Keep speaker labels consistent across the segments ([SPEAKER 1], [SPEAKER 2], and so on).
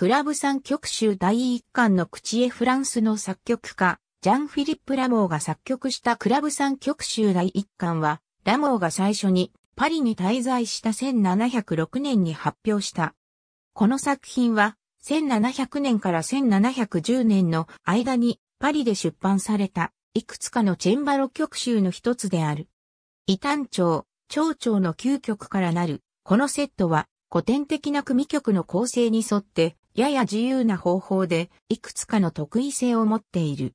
[SPEAKER 1] クラブ3曲集第一巻の口へフランスの作曲家、ジャン・フィリップ・ラモーが作曲したクラブ3曲集第一巻は、ラモーが最初にパリに滞在した1706年に発表した。この作品は、1700年から1710年の間にパリで出版された、いくつかのチェンバロ曲集の一つである。異端長、長長の9曲からなる、このセットは古典的な組曲の構成に沿ってやや自由な方法で、いくつかの特異性を持っている。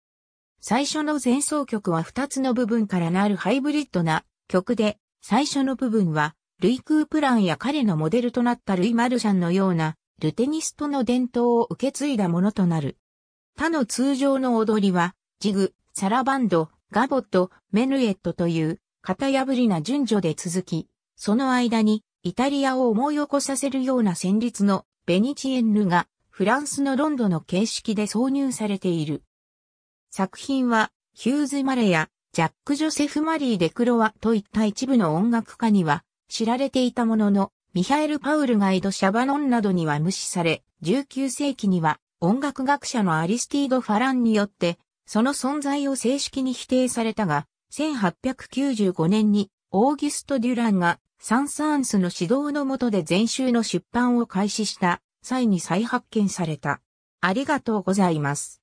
[SPEAKER 1] 最初の前奏曲は2つの部分からなるハイブリッドな曲で、最初の部分は、ルイ・クープランや彼のモデルとなったルイ・マルシャンのような、ルテニストの伝統を受け継いだものとなる。他の通常の踊りは、ジグ、サラバンド、ガボット、メヌエットという、型破りな順序で続き、その間にイタリアを思い起こさせるような旋律のベニチエンヌがフランスのロンドの形式で挿入されている。作品はヒューズ・マレやジャック・ジョセフ・マリー・デクロワといった一部の音楽家には知られていたものの、ミハエル・パウルガイド・シャバノンなどには無視され、19世紀には音楽学者のアリスティード・ファランによってその存在を正式に否定されたが、1895年にオーギュスト・デュランがサン・サーンスの指導の下で全集の出版を開始した際に再発見された。ありがとうございます。